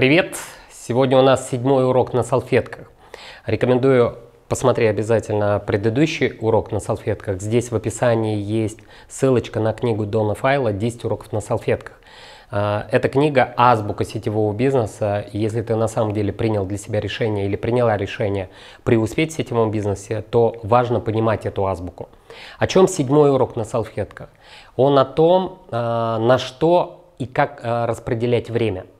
Привет! Сегодня у нас седьмой урок на салфетках. Рекомендую посмотреть обязательно предыдущий урок на салфетках. Здесь в описании есть ссылочка на книгу Дона Файла «10 уроков на салфетках». А, эта книга «Азбука сетевого бизнеса». Если ты на самом деле принял для себя решение или приняла решение преуспеть в сетевом бизнесе, то важно понимать эту азбуку. О чем седьмой урок на салфетках? Он о том, а, на что и как а, распределять время –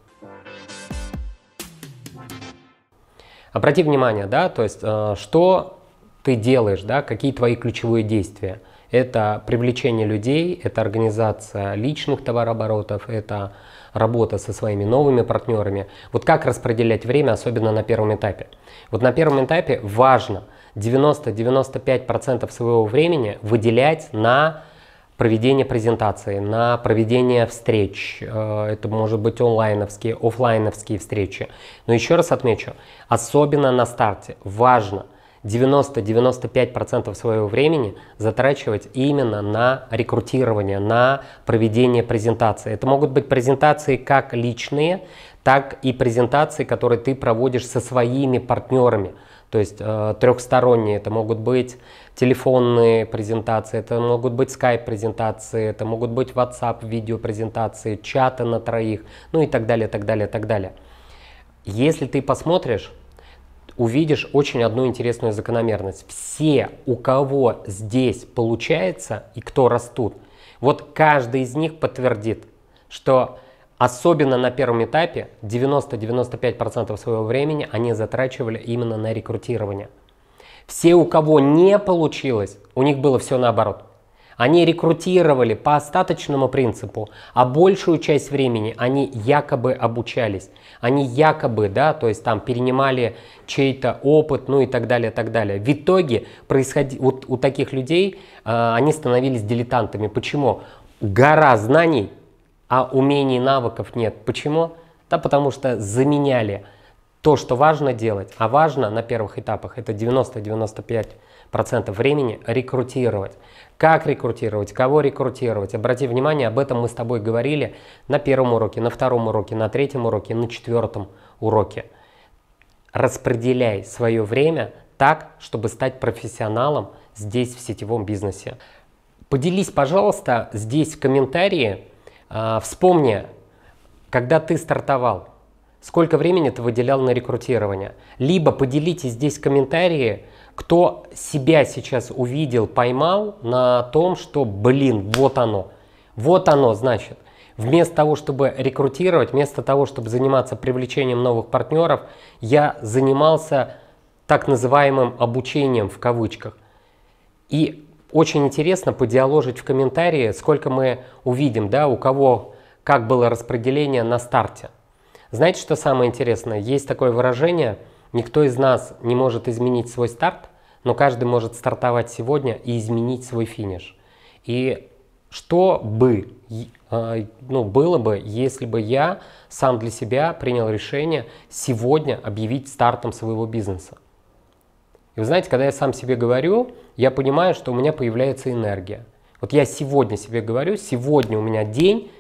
Обрати внимание, да, то есть э, что ты делаешь, да, какие твои ключевые действия. Это привлечение людей, это организация личных товарооборотов, это работа со своими новыми партнерами. Вот как распределять время, особенно на первом этапе. Вот на первом этапе важно 90-95% своего времени выделять на проведение презентации, на проведение встреч. Э, это может быть онлайновские, офлайновские встречи. Но еще раз отмечу, особенно на старте важно – 90-95% своего времени затрачивать именно на рекрутирование, на проведение презентации. Это могут быть презентации как личные, так и презентации, которые ты проводишь со своими партнерами. То есть э, трехсторонние, это могут быть телефонные презентации, это могут быть скайп-презентации, это могут быть whatsapp видео презентации, чаты на троих, ну и так далее, так далее, так далее. Если ты посмотришь, увидишь очень одну интересную закономерность. Все, у кого здесь получается и кто растут, вот каждый из них подтвердит, что Особенно на первом этапе 90-95% своего времени они затрачивали именно на рекрутирование. Все, у кого не получилось, у них было все наоборот. Они рекрутировали по остаточному принципу, а большую часть времени они якобы обучались. Они якобы, да, то есть там перенимали чей-то опыт, ну и так далее, так далее. В итоге происходи... вот у таких людей э, они становились дилетантами. Почему? Гора знаний а умений и навыков нет. Почему? Да потому что заменяли то, что важно делать, а важно на первых этапах, это 90-95% времени рекрутировать. Как рекрутировать, кого рекрутировать. Обрати внимание, об этом мы с тобой говорили на первом уроке, на втором уроке, на третьем уроке, на четвертом уроке. Распределяй свое время так, чтобы стать профессионалом здесь в сетевом бизнесе. Поделись, пожалуйста, здесь в комментарии, а, вспомни, когда ты стартовал, сколько времени ты выделял на рекрутирование. Либо поделитесь здесь комментарии, кто себя сейчас увидел, поймал на том, что, блин, вот оно. Вот оно, значит. Вместо того, чтобы рекрутировать, вместо того, чтобы заниматься привлечением новых партнеров, я занимался так называемым обучением в кавычках. И очень интересно подиаложить в комментарии, сколько мы увидим, да, у кого как было распределение на старте. Знаете, что самое интересное? Есть такое выражение, никто из нас не может изменить свой старт, но каждый может стартовать сегодня и изменить свой финиш. И что бы а, ну, было бы, если бы я сам для себя принял решение сегодня объявить стартом своего бизнеса? вы знаете, когда я сам себе говорю, я понимаю, что у меня появляется энергия. Вот я сегодня себе говорю, сегодня у меня день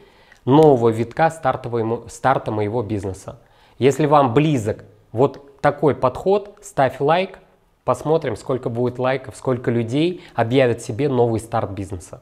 нового витка старта моего бизнеса. Если вам близок вот такой подход, ставь лайк, посмотрим, сколько будет лайков, сколько людей объявят себе новый старт бизнеса.